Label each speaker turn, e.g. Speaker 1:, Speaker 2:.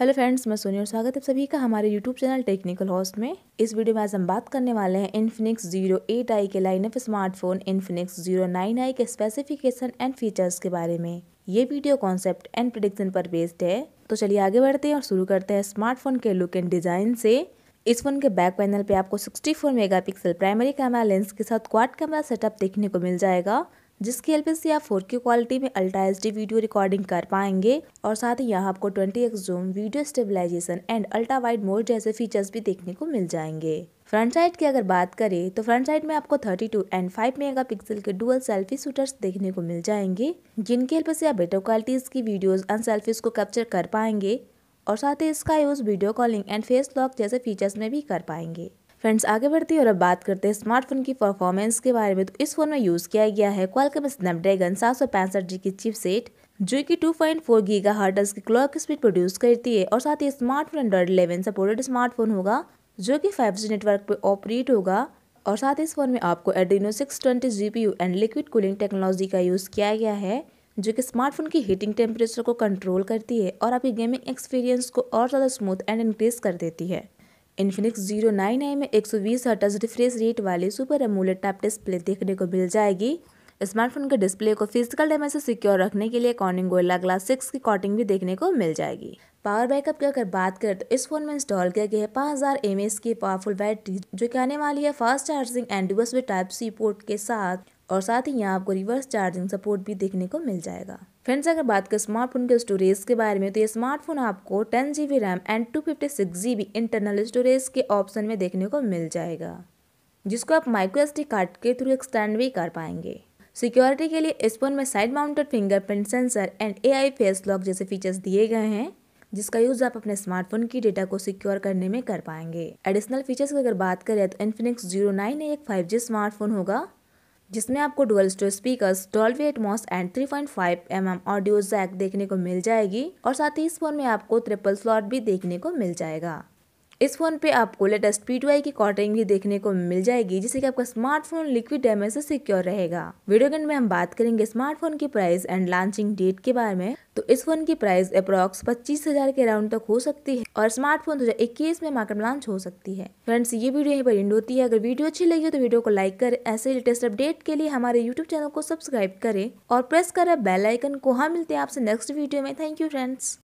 Speaker 1: hello friends मैं सोनी और स्वागत है सभी का हमारे यूट्यूब चैनल टेक्निकल हॉस्ट में इस वीडियो में आज हम बात करने वाले हैं इन्फिनिक्स जीरो एट आई के line of smartphone Infinix zero nine I के स्पेसिफिकेशन एंड फीचर्स के बारे में ये वीडियो कॉन्सेप्ट एंड प्रडिक्शन पर बेस्ड है तो चलिए आगे बढ़ते हैं और शुरू करते हैं स्मार्टफोन के लुक एंड डिजाइन से इस फोन के बैक पैनल पे आपको 64 मेगापिक्सल प्राइमरी कैमरा लेंस के साथ क्वाड कैमरा सेटअप देखने को मिल जाएगा जिसकी हेल्प से आप फोर की क्वालिटी में अल्ट्रा एच वीडियो रिकॉर्डिंग कर पाएंगे और साथ ही यहाँ आपको twenty X zoom video stabilisation and ultra wide mode जैसे फीचर्स भी देखने को मिल जाएंगे फ्रंट साइड की अगर बात करें तो फ्रंट साइड में आपको 32 एंड 5 मेगापिक्सल के डुअल सेल्फी शूटर्स देखने को मिल जाएंगे जिनके हेल्प से आप बेटर क्वालिटीज़ की वीडियोस अन सेल्फीज को कैप्चर कर पाएंगे और साथ ही इसका use video calling and face lock जैसे फीचर्स में भी कर पाएंगे फ्रेंड्स आगे बढ़ते हैं और अब बात करते हैं स्मार्टफोन की परफॉर्मेंस के बारे में तो इस फोन में यूज़ किया गया है क्वालकम स्नैपड्रैगन सात सौ पैंसठ जी की चिपसेट जो कि 2.4 पॉइंट फोर गीगा हार्टस की क्लॉक स्पीड प्रोड्यूस करती है और साथ ही smartphone Android eleven supported smartphone होगा जो कि 5G नेटवर्क पर ऑपरेट होगा और साथ ही इस फोन में आपको Adreno six twenty G P U and liquid cooling technology का यूज़ किया गया है जो कि स्मार्टफोन की हीटिंग टेम्परेचर को कंट्रोल करती है और आपकी गेमिंग एक्सपीरियंस को और ज़्यादा स्मूथ एंड इंक्रीज कर देती है इन्फिनिक्स जीरो नाइन आई में एक सौ बीस हटस रिफ्रेश रेट वाली सुपर एमोलेट टैप डिस्प्ले देखने को मिल जाएगी स्मार्टफोन के डिस्प्ले को फिजिकल डेमेज से सिक्योर रखने के लिए कॉर्निंग गोला ग्लास सिक्स की कॉटिंग भी देखने को मिल जाएगी पावर बैकअप की अगर बात करें तो इस फोन में इंस्टॉल किया गया है पाँच हज़ार एम एस की पावरफुल बैटरी जो कि आने वाली है fast charging and type C port के साथ और साथ ही यहाँ आपको रिवर्स चार्जिंग सपोर्ट भी देखने को मिल जाएगा फ्रेंड्स अगर बात करें स्मार्टफोन के स्टोरेज के बारे में तो ये स्मार्टफोन आपको ten G B RAM and two fifty six G B internal storage के ऑप्शन में देखने को मिल जाएगा जिसको आप माइक्रो एस कार्ड के थ्रू एक्सटेंड भी कर पाएंगे सिक्योरिटी के लिए इस फोन में side mounted fingerprint sensor and AI face lock जैसे फीचर्स दिए गए हैं जिसका यूज आप अपने स्मार्टफोन की डेटा को सिक्योर करने में कर पाएंगे एडिशनल फीचर्स की अगर बात करें तो इन्फिनिक्स जीरो नाइन एक फाइव जी स्मार्टफोन होगा जिसमें आपको dual stereo speakers Dolby Atmos and 3.5 point mm audio jack देखने को मिल जाएगी और साथ ही इस फोन में आपको ट्रिपल स्लॉट भी देखने को मिल जाएगा इस फ़ोन पे आपको लेटेस्ट पी की कॉटरिंग भी देखने को मिल जाएगी जिससे कि आपका स्मार्टफोन लिक्विड डैमेज से सिक्योर रहेगा वीडियो गेंड में हम बात करेंगे स्मार्टफोन की प्राइस एंड लॉन्चिंग डेट के बारे में तो इस फोन की प्राइस अप्रोक्स पच्चीस हजार के अराउंड तक हो सकती है और स्मार्टफोन दो हजार इक्कीस में मार्केट लॉन्च हो सकती है फ्रेंड्स ये वीडियो यहीं पर एंड होती है अगर वीडियो अच्छी लगी हो तो वीडियो को लाइक कर ऐसे लेटेस्ट अपडेट के लिए हमारे यूट्यूब चैनल को सब्सक्राइब करें और प्रेस करे बेल आइकन को हाँ मिलते हैं आपसे नेक्स्ट वीडियो में थैंक यू फ्रेंड्स